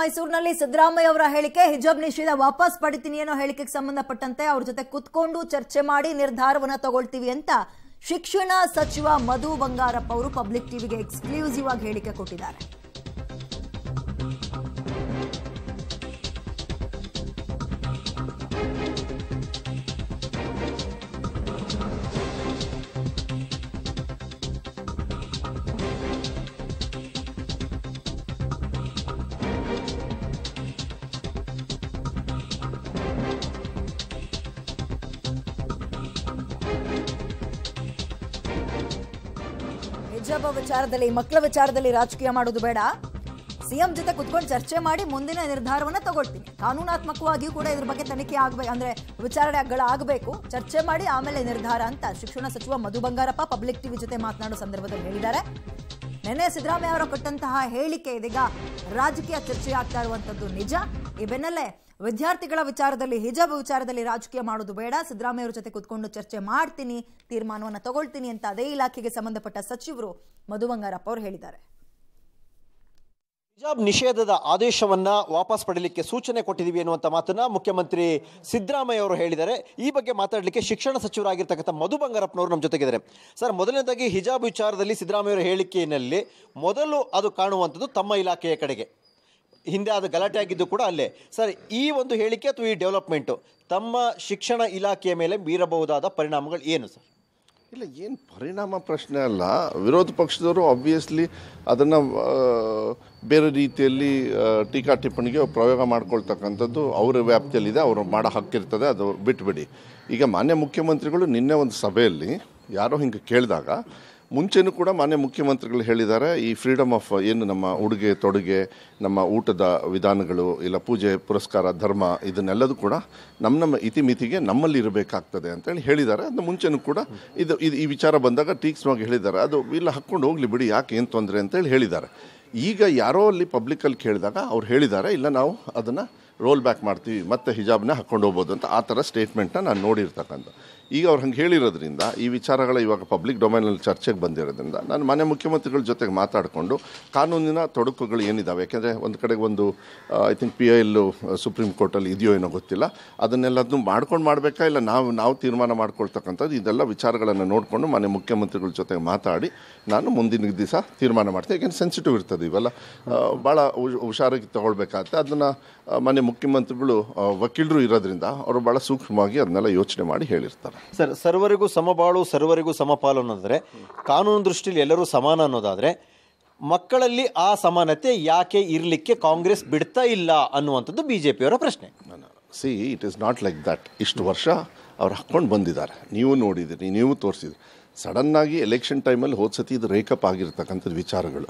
ಮೈಸೂರಿನಲ್ಲಿ ಸಿದ್ದರಾಮಯ್ಯ ಅವರ ಹೇಳಿಕೆ ಹಿಜಾಬ್ ನಿಷೇಧ ವಾಪಸ್ ಪಡಿತೀನಿ ಅನ್ನೋ ಹೇಳಿಕೆಗೆ ಸಂಬಂಧಪಟ್ಟಂತೆ ಅವ್ರ ಜೊತೆ ಕುತ್ಕೊಂಡು ಚರ್ಚೆ ಮಾಡಿ ನಿರ್ಧಾರವನ್ನ ತಗೊಳ್ತೀವಿ ಅಂತ ಶಿಕ್ಷಣ ಸಚಿವ ಮಧು ಬಂಗಾರಪ್ಪ ಅವರು ಪಬ್ಲಿಕ್ ಟಿವಿಗೆ ಎಕ್ಸ್ಕ್ಲೂಸಿವ್ ಆಗಿ ಹೇಳಿಕೆ ಕೊಟ್ಟಿದ್ದಾರೆ ರಿಷಭ ವಿಚಾರದಲ್ಲಿ ಮಕ್ಕಳ ವಿಚಾರದಲ್ಲಿ ರಾಜಕೀಯ ಮಾಡೋದು ಬೇಡ ಸಿಎಂ ಜೊತೆ ಕುತ್ಕೊಂಡು ಚರ್ಚೆ ಮಾಡಿ ಮುಂದಿನ ನಿರ್ಧಾರವನ್ನ ತಗೊಳ್ತೀನಿ ಕಾನೂನಾತ್ಮಕವಾಗಿಯೂ ಕೂಡ ಇದ್ರ ಬಗ್ಗೆ ತನಿಖೆ ಆಗಬೇಕು ಅಂದ್ರೆ ವಿಚಾರಣೆಗಳಾಗಬೇಕು ಚರ್ಚೆ ಮಾಡಿ ಆಮೇಲೆ ನಿರ್ಧಾರ ಅಂತ ಶಿಕ್ಷಣ ಸಚಿವ ಮಧು ಬಂಗಾರಪ್ಪ ಪಬ್ಲಿಕ್ ಟಿವಿ ಜೊತೆ ಮಾತನಾಡುವ ಸಂದರ್ಭದಲ್ಲಿ ಹೇಳಿದ್ದಾರೆ ನಿನ್ನೆ ಸಿದ್ದರಾಮಯ್ಯ ಅವರು ಕೊಟ್ಟಂತಹ ಹೇಳಿಕೆ ಇದೀಗ ರಾಜಕೀಯ ಚರ್ಚೆ ಆಗ್ತಾ ಇರುವಂತದ್ದು ನಿಜ ಈ ಬೆನ್ನಲ್ಲೇ ವಿದ್ಯಾರ್ಥಿಗಳ ವಿಚಾರದಲ್ಲಿ ಹಿಜಾಬ್ ವಿಚಾರದಲ್ಲಿ ರಾಜಕೀಯ ಮಾಡೋದು ಬೇಡ ಸಿದ್ದರಾಮಯ್ಯ ಜೊತೆ ಕುತ್ಕೊಂಡು ಚರ್ಚೆ ಮಾಡ್ತೀನಿ ತೀರ್ಮಾನವನ್ನು ತಗೊಳ್ತೀನಿ ಅಂತ ಅದೇ ಇಲಾಖೆಗೆ ಸಂಬಂಧಪಟ್ಟ ಸಚಿವರು ಮಧು ಬಂಗಾರಪ್ಪ ಅವರು ಹೇಳಿದ್ದಾರೆ ಹಿಜಾಬ್ ನಿಷೇಧದ ಆದೇಶವನ್ನ ವಾಪಸ್ ಪಡೆಯಲಿಕ್ಕೆ ಸೂಚನೆ ಕೊಟ್ಟಿದ್ದೀವಿ ಅನ್ನುವಂಥ ಮಾತನ್ನ ಮುಖ್ಯಮಂತ್ರಿ ಸಿದ್ದರಾಮಯ್ಯ ಅವರು ಹೇಳಿದ್ದಾರೆ ಈ ಬಗ್ಗೆ ಮಾತಾಡಲಿಕ್ಕೆ ಶಿಕ್ಷಣ ಸಚಿವರಾಗಿರ್ತಕ್ಕಂಥ ಮಧು ಬಂಗಾರಪ್ಪನವರು ನಮ್ಮ ಜೊತೆಗಿದ್ದಾರೆ ಸರ್ ಮೊದಲನೇದಾಗಿ ಹಿಜಾಬ್ ವಿಚಾರದಲ್ಲಿ ಸಿದ್ದರಾಮಯ್ಯ ಹೇಳಿಕೆಯಲ್ಲಿ ಮೊದಲು ಅದು ಕಾಣುವಂಥದ್ದು ತಮ್ಮ ಇಲಾಖೆಯ ಕಡೆಗೆ ಹಿಂದೆ ಅದು ಗಲಾಟೆ ಆಗಿದ್ದು ಕೂಡ ಅಲ್ಲೇ ಸರ್ ಈ ಒಂದು ಹೇಳಿಕೆ ಅಥವಾ ಈ ಡೆವಲಪ್ಮೆಂಟು ತಮ್ಮ ಶಿಕ್ಷಣ ಇಲಾಖೆಯ ಮೇಲೆ ಬೀರಬಹುದಾದ ಪರಿಣಾಮಗಳು ಏನು ಸರ್ ಇಲ್ಲ ಏನು ಪರಿಣಾಮ ಪ್ರಶ್ನೆ ಅಲ್ಲ ವಿರೋಧ ಪಕ್ಷದವರು ಆಬ್ವಿಯಸ್ಲಿ ಅದನ್ನು ಬೇರೆ ರೀತಿಯಲ್ಲಿ ಟೀಕಾ ಟಿಪ್ಪಣಿಗೆ ಪ್ರಯೋಗ ಮಾಡ್ಕೊಳ್ತಕ್ಕಂಥದ್ದು ಅವರ ವ್ಯಾಪ್ತಿಯಲ್ಲಿದೆ ಅವರು ಮಾಡೋ ಹಕ್ಕಿರ್ತದೆ ಅದು ಬಿಟ್ಬಿಡಿ ಈಗ ಮಾನ್ಯ ಮುಖ್ಯಮಂತ್ರಿಗಳು ನಿನ್ನೆ ಒಂದು ಸಭೆಯಲ್ಲಿ ಯಾರೋ ಹಿಂಗೆ ಕೇಳಿದಾಗ ಮುಂಚೆನೂ ಕೂಡ ಮಾನ್ಯ ಮುಖ್ಯಮಂತ್ರಿಗಳು ಹೇಳಿದ್ದಾರೆ ಈ ಫ್ರೀಡಮ್ ಆಫ್ ಏನು ನಮ್ಮ ಉಡುಗೆ ತೊಡುಗೆ ನಮ್ಮ ಊಟದ ವಿಧಾನಗಳು ಇಲ್ಲ ಪೂಜೆ ಪುರಸ್ಕಾರ ಧರ್ಮ ಇದನ್ನೆಲ್ಲದೂ ಕೂಡ ನಮ್ಮ ನಮ್ಮ ಇತಿಮಿತಿಗೆ ನಮ್ಮಲ್ಲಿ ಇರಬೇಕಾಗ್ತದೆ ಅಂತೇಳಿ ಹೇಳಿದ್ದಾರೆ ಅದು ಮುಂಚೆನೂ ಕೂಡ ಇದು ಇದು ಈ ವಿಚಾರ ಬಂದಾಗ ತೀಕ್ಷ್ಣವಾಗಿ ಹೇಳಿದ್ದಾರೆ ಅದು ಇಲ್ಲ ಹಾಕ್ಕೊಂಡು ಹೋಗಲಿ ಬಿಡಿ ಯಾಕೆ ಏನು ತೊಂದರೆ ಅಂತೇಳಿ ಹೇಳಿದ್ದಾರೆ ಈಗ ಯಾರೋ ಅಲ್ಲಿ ಪಬ್ಲಿಕಲ್ಲಿ ಕೇಳಿದಾಗ ಅವ್ರು ಹೇಳಿದ್ದಾರೆ ಇಲ್ಲ ನಾವು ಅದನ್ನು ರೋಲ್ ಬ್ಯಾಕ್ ಮಾಡ್ತೀವಿ ಮತ್ತೆ ಹಿಜಾಬ್ನ ಹಾಕ್ಕೊಂಡು ಹೋಗ್ಬೋದು ಅಂತ ಆ ಥರ ಸ್ಟೇಟ್ಮೆಂಟ್ನ ನಾನು ನೋಡಿರ್ತಕ್ಕಂಥ ಈಗ ಅವ್ರು ಹಂಗೆ ಹೇಳಿರೋದ್ರಿಂದ ಈ ವಿಚಾರಗಳ ಇವಾಗ ಪಬ್ಲಿಕ್ ಡೊಮೈನಲ್ಲಿ ಚರ್ಚೆಗೆ ಬಂದಿರೋದ್ರಿಂದ ನಾನು ಮನೆ ಮುಖ್ಯಮಂತ್ರಿಗಳ ಜೊತೆಗೆ ಮಾತಾಡಿಕೊಂಡು ಕಾನೂನಿನ ತೊಡಕುಗಳು ಏನಿದ್ದಾವೆ ಯಾಕೆಂದರೆ ಒಂದು ಕಡೆಗೆ ಒಂದು I think P I L supreme ಕೋರ್ಟಲ್ಲಿ ಇದೆಯೋ ಏನೋ ಗೊತ್ತಿಲ್ಲ ಅದನ್ನೆಲ್ಲದನ್ನು ಮಾಡ್ಕೊಂಡು ಮಾಡಬೇಕಾ ಇಲ್ಲ ನಾವು ನಾವು ತೀರ್ಮಾನ ಮಾಡ್ಕೊಳ್ತಕ್ಕಂಥದ್ದು ಇದೆಲ್ಲ ವಿಚಾರಗಳನ್ನು ನೋಡಿಕೊಂಡು ಮನೆ ಮುಖ್ಯಮಂತ್ರಿಗಳ ಜೊತೆಗೆ ಮಾತಾಡಿ ನಾನು ಮುಂದಿನ ದಿವಸ ತೀರ್ಮಾನ ಮಾಡ್ತೀನಿ ಯಾಕೆಂದರೆ ಸೆನ್ಸಿಟಿವ್ ಇರ್ತದೆ ಇವೆಲ್ಲ ಭಾಳ ಹುಷಾರಾಗಿ ತೊಗೊಳ್ಬೇಕಾಗತ್ತೆ ಅದನ್ನು ಮನೆ ಮುಖ್ಯಮಂತ್ರಿಗಳು ವಕೀಲರು ಇರೋದ್ರಿಂದ ಅವರು ಭಾಳ ಸೂಕ್ಷ್ಮವಾಗಿ ಅದನ್ನೆಲ್ಲ ಯೋಚನೆ ಮಾಡಿ ಹೇಳಿರ್ತಾರೆ ಸರ್ ಸರ್ವರಿಗೂ ಸಮಬಾಳು ಸರ್ವರಿಗೂ ಸಮಪಾಲು ಅನ್ನೋದಾದರೆ ಕಾನೂನು ದೃಷ್ಟಿಯಲ್ಲಿ ಎಲ್ಲರೂ ಸಮಾನ ಅನ್ನೋದಾದರೆ ಮಕ್ಕಳಲ್ಲಿ ಆ ಸಮಾನತೆ ಯಾಕೆ ಇರಲಿಕ್ಕೆ ಕಾಂಗ್ರೆಸ್ ಬಿಡ್ತಾ ಇಲ್ಲ ಅನ್ನುವಂಥದ್ದು ಬಿ ಜೆ ಪಿಯವರ ಪ್ರಶ್ನೆ see it is not like that ಇಷ್ಟು ವರ್ಷ ಅವ್ರು ಹಾಕ್ಕೊಂಡು ಬಂದಿದ್ದಾರೆ ನೀವು ನೋಡಿದಿರಿ ನೀವು ತೋರಿಸಿದ್ರಿ ಸಡನ್ನಾಗಿ ಎಲೆಕ್ಷನ್ ಟೈಮಲ್ಲಿ ಹೋದ ಸತಿ ಇದು ರೇಕಪ್ ಆಗಿರ್ತಕ್ಕಂಥದ್ದು ವಿಚಾರಗಳು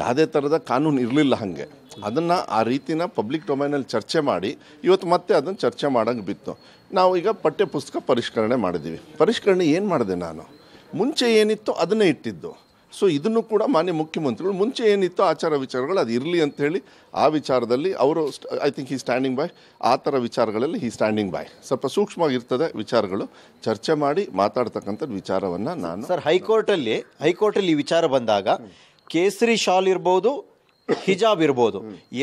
ಯಾವುದೇ ಥರದ ಕಾನೂನು ಇರಲಿಲ್ಲ ಹಾಗೆ ಅದನ್ನು ಆ ರೀತಿನ ಪಬ್ಲಿಕ್ ಡೊಮೈನಲ್ಲಿ ಚರ್ಚೆ ಮಾಡಿ ಇವತ್ತು ಮತ್ತೆ ಅದನ್ನು ಚರ್ಚೆ ಮಾಡೋಂಗೆ ಬಿತ್ತು ನಾವು ಈಗ ಪಠ್ಯ ಪುಸ್ತಕ ಪರಿಷ್ಕರಣೆ ಮಾಡಿದ್ದೀವಿ ಪರಿಷ್ಕರಣೆ ಏನು ಮಾಡಿದೆ ನಾನು ಮುಂಚೆ ಏನಿತ್ತು ಅದನ್ನೇ ಇಟ್ಟಿದ್ದು ಸೊ ಇದನ್ನು ಕೂಡ ಮಾನ್ಯ ಮುಖ್ಯಮಂತ್ರಿಗಳು ಮುಂಚೆ ಏನಿತ್ತು ಆಚಾರ ವಿಚಾರಗಳು ಅದು ಇರಲಿ ಹೇಳಿ ಆ ವಿಚಾರದಲ್ಲಿ ಅವರು ಐ ಥಿಂಕ್ ಈ ಸ್ಟ್ಯಾಂಡಿಂಗ್ ಬಾಯ್ ಆ ಥರ ವಿಚಾರಗಳಲ್ಲಿ ಈ ಸ್ಟ್ಯಾಂಡಿಂಗ್ ಬಾಯ್ ಸ್ವಲ್ಪ ಸೂಕ್ಷ್ಮವಾಗಿರ್ತದೆ ವಿಚಾರಗಳು ಚರ್ಚೆ ಮಾಡಿ ಮಾತಾಡ್ತಕ್ಕಂಥ ವಿಚಾರವನ್ನು ನಾನು ಸರ್ ಹೈಕೋರ್ಟಲ್ಲಿ ಹೈಕೋರ್ಟಲ್ಲಿ ಈ ವಿಚಾರ ಬಂದಾಗ ಕೇಸರಿ ಶಾಲ್ ಇರ್ಬೋದು ಹಿಜಾಬ್ ಇರ್ಬೋದು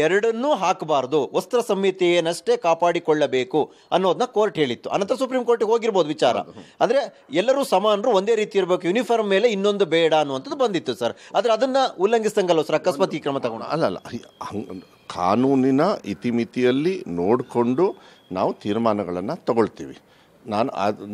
ಎರಡನ್ನೂ ಹಾಕಬಾರ್ದು ವಸ್ತ್ರ ಸಂಹಿತೆಯನ್ನಷ್ಟೇ ಕಾಪಾಡಿಕೊಳ್ಳಬೇಕು ಅನ್ನೋದನ್ನ ಕೋರ್ಟ್ ಹೇಳಿತ್ತು ಅನಂತರ ಸುಪ್ರೀಂ ಕೋರ್ಟ್ಗೆ ಹೋಗಿರ್ಬೋದು ವಿಚಾರ ಅಂದ್ರೆ ಎಲ್ಲರೂ ಸಮಾನರು ಒಂದೇ ರೀತಿ ಇರಬೇಕು ಯೂನಿಫಾರ್ಮ್ ಮೇಲೆ ಇನ್ನೊಂದು ಬೇಡ ಅನ್ನುವಂಥದ್ದು ಬಂದಿತ್ತು ಸರ್ ಆದರೆ ಅದನ್ನ ಉಲ್ಲಂಘಿಸಿದಂಗಲ್ಲ ಸರ್ ಅಕಸ್ಮಾತ್ ಈ ಕ್ರಮ ತಗೊಂಡು ಅಲ್ಲ ಅಲ್ಲ ಕಾನೂನಿನ ಇತಿಮಿತಿಯಲ್ಲಿ ನೋಡಿಕೊಂಡು ನಾವು ತೀರ್ಮಾನಗಳನ್ನು ತಗೊಳ್ತೀವಿ ನಾನು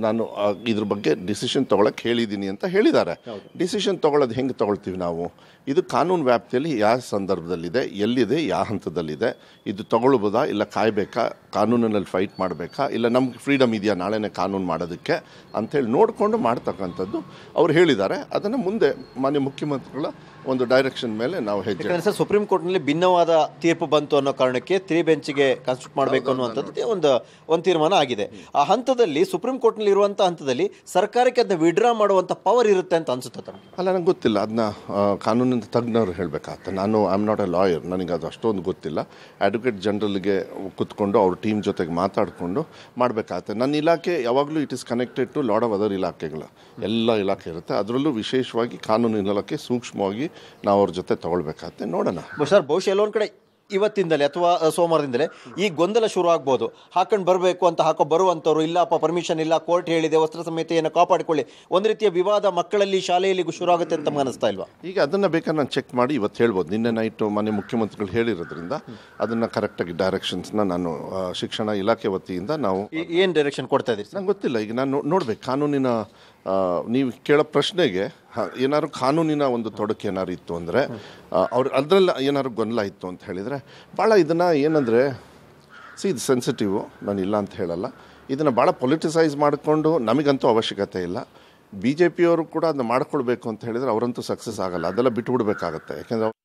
ನಾನು ಇದ್ರ ಬಗ್ಗೆ ಡಿಸಿಷನ್ ತೊಗೊಳಕ್ಕೆ ಹೇಳಿದ್ದೀನಿ ಅಂತ ಹೇಳಿದ್ದಾರೆ ಡಿಸಿಷನ್ ತೊಗೊಳೋದು ಹೆಂಗೆ ತೊಗೊಳ್ತೀವಿ ನಾವು ಇದು ಕಾನೂನು ವ್ಯಾಪ್ತಿಯಲ್ಲಿ ಯಾವ ಸಂದರ್ಭದಲ್ಲಿದೆ ಎಲ್ಲಿದೆ ಯಾವ ಹಂತದಲ್ಲಿದೆ ಇದು ತೊಗೊಳ್ಬೋದಾ ಇಲ್ಲ ಕಾಯಬೇಕಾ ಕಾನೂನಿನಲ್ಲಿ ಫೈಟ್ ಮಾಡಬೇಕಾ ಇಲ್ಲ ನಮ್ಗೆ ಫ್ರೀಡಮ್ ಇದೆಯಾ ನಾಳೆನೇ ಕಾನೂನು ಮಾಡೋದಕ್ಕೆ ಅಂಥೇಳಿ ನೋಡಿಕೊಂಡು ಮಾಡ್ತಕ್ಕಂಥದ್ದು ಅವ್ರು ಹೇಳಿದ್ದಾರೆ ಅದನ್ನು ಮುಂದೆ ಮಾನ್ಯ ಮುಖ್ಯಮಂತ್ರಿಗಳ ಒಂದು ಡೈರೆಕ್ಷನ್ ಮೇಲೆ ನಾವು ಹೇಳ್ತೀವಿ ಸರ್ ಸುಪ್ರೀಂ ಕೋರ್ಟ್ನಲ್ಲಿ ಭಿನ್ನವಾದ ತೀರ್ಪು ಬಂತು ಅನ್ನೋ ಕಾರಣಕ್ಕೆ ತ್ರೀ ಬೆಂಚ್ಗೆ ಕನ್ಸ್ಟ್ರೂಟ್ ಮಾಡಬೇಕು ಅನ್ನುವಂಥದ್ದು ಒಂದು ಒಂದು ತೀರ್ಮಾನ ಆಗಿದೆ ಆ ಹಂತದಲ್ಲಿ ಹಂತದಲ್ಲಿ ಸುಪ್ರೀಂ ಕೋರ್ಟ್ನಲ್ಲಿ ಇರುವಂಥ ಹಂತದಲ್ಲಿ ಸರ್ಕಾರಕ್ಕೆ ಅದನ್ನ ವಿಡ್ರಾ ಮಾಡುವಂಥ ಪವರ್ ಇರುತ್ತೆ ಅಂತ ಅನ್ಸುತ್ತೆ ತಮಗೆ ಅಲ್ಲ ನಂಗೆ ಗೊತ್ತಿಲ್ಲ ಅದನ್ನ ಕಾನೂನಿನ ತಜ್ಞರು ಹೇಳಬೇಕಾಗತ್ತೆ ನಾನು I am not a lawyer ನನಗೆ ಅದು ಅಷ್ಟೊಂದು ಗೊತ್ತಿಲ್ಲ ಅಡ್ವೊಕೇಟ್ ಜನರಲ್ಗೆ ಕುತ್ಕೊಂಡು ಅವ್ರ ಟೀಮ್ ಜೊತೆಗೆ ಮಾತಾಡಿಕೊಂಡು ಮಾಡಬೇಕಾಗುತ್ತೆ ನನ್ನ ಇಲಾಖೆ ಯಾವಾಗಲೂ it is connected to lot of other ಇಲಾಖೆಗಳು ಎಲ್ಲ ಇಲಾಖೆ ಇರುತ್ತೆ ಅದರಲ್ಲೂ ವಿಶೇಷವಾಗಿ ಕಾನೂನು ಇಲಾಖೆ ಸೂಕ್ಷ್ಮವಾಗಿ ನಾವು ಅವ್ರ ಜೊತೆ ತಗೊಳ್ಬೇಕಾಗತ್ತೆ ನೋಡೋಣ ಸರ್ ಬಹುಶಃ ಎಲ್ಲೊಂದು ಕಡೆ ಇವತ್ತಿಂದಲೇ ಅಥವಾ ಸೋಮವಾರದಿಂದಲೇ ಈ ಗೊಂದಲ ಶುರು ಆಗ್ಬೋದು ಹಾಕೊಂಡು ಬರಬೇಕು ಅಂತ ಹಾಕೋ ಬರುವಂಥವ್ರು ಇಲ್ಲಪ್ಪ ಪರ್ಮಿಷನ್ ಇಲ್ಲ ಕೋರ್ಟ್ ಹೇಳಿದೆ ವಸ್ತ್ರ ಸಂಹಿತೆಯನ್ನು ಕಾಪಾಡಿಕೊಳ್ಳಿ ಒಂದು ರೀತಿಯ ವಿವಾದ ಮಕ್ಕಳಲ್ಲಿ ಶಾಲೆಯಲ್ಲಿ ಶುರು ಆಗುತ್ತೆ ಅಂತ ಅನಿಸ್ತಾ ಇಲ್ವಾ ಈಗ ಅದನ್ನು ಬೇಕಾದ್ರೆ ನಾನು ಚೆಕ್ ಮಾಡಿ ಇವತ್ತು ಹೇಳ್ಬೋದು ನಿನ್ನೆ ನೈಟು ಮನೆ ಮುಖ್ಯಮಂತ್ರಿಗಳು ಹೇಳಿರೋದ್ರಿಂದ ಅದನ್ನು ಕರೆಕ್ಟಾಗಿ ಡೈರೆಕ್ಷನ್ಸ್ನ ನಾನು ಶಿಕ್ಷಣ ಇಲಾಖೆ ವತಿಯಿಂದ ನಾವು ಏನು ಡೈರೆಕ್ಷನ್ ಕೊಡ್ತಾ ಇದ್ದೀವಿ ನಂಗೆ ಗೊತ್ತಿಲ್ಲ ಈಗ ನಾನು ನೋಡ್ಬೇಕು ಕಾನೂನಿನ ನೀವು ಕೇಳೋ ಪ್ರಶ್ನೆಗೆ ಏನಾದ್ರು ಕಾನೂನಿನ ಒಂದು ತೊಡಕು ಏನಾರು ಇತ್ತು ಅಂದರೆ ಅವ್ರು ಅದರಲ್ಲಿ ಏನಾದ್ರು ಗೊಂದಲ ಇತ್ತು ಅಂತ ಹೇಳಿದರೆ ಭಾಳ ಇದನ್ನು ಏನಂದರೆ ಸಿ ಇದು ಸೆನ್ಸಿಟಿವು ನಾನು ಇಲ್ಲ ಅಂತ ಹೇಳಲ್ಲ ಇದನ್ನು ಭಾಳ ಪೊಲಿಟಿಸೈಸ್ ಮಾಡಿಕೊಂಡು ನಮಗಂತೂ ಅವಶ್ಯಕತೆ ಇಲ್ಲ ಬಿ ಜೆ ಪಿಯವರು ಕೂಡ ಅದನ್ನ ಮಾಡ್ಕೊಳ್ಬೇಕು ಅಂತ ಹೇಳಿದರೆ ಅವರಂತೂ ಸಕ್ಸಸ್ ಆಗಲ್ಲ ಅದೆಲ್ಲ ಬಿಟ್ಟುಬಿಡ್ಬೇಕಾಗತ್ತೆ ಯಾಕೆಂದರೆ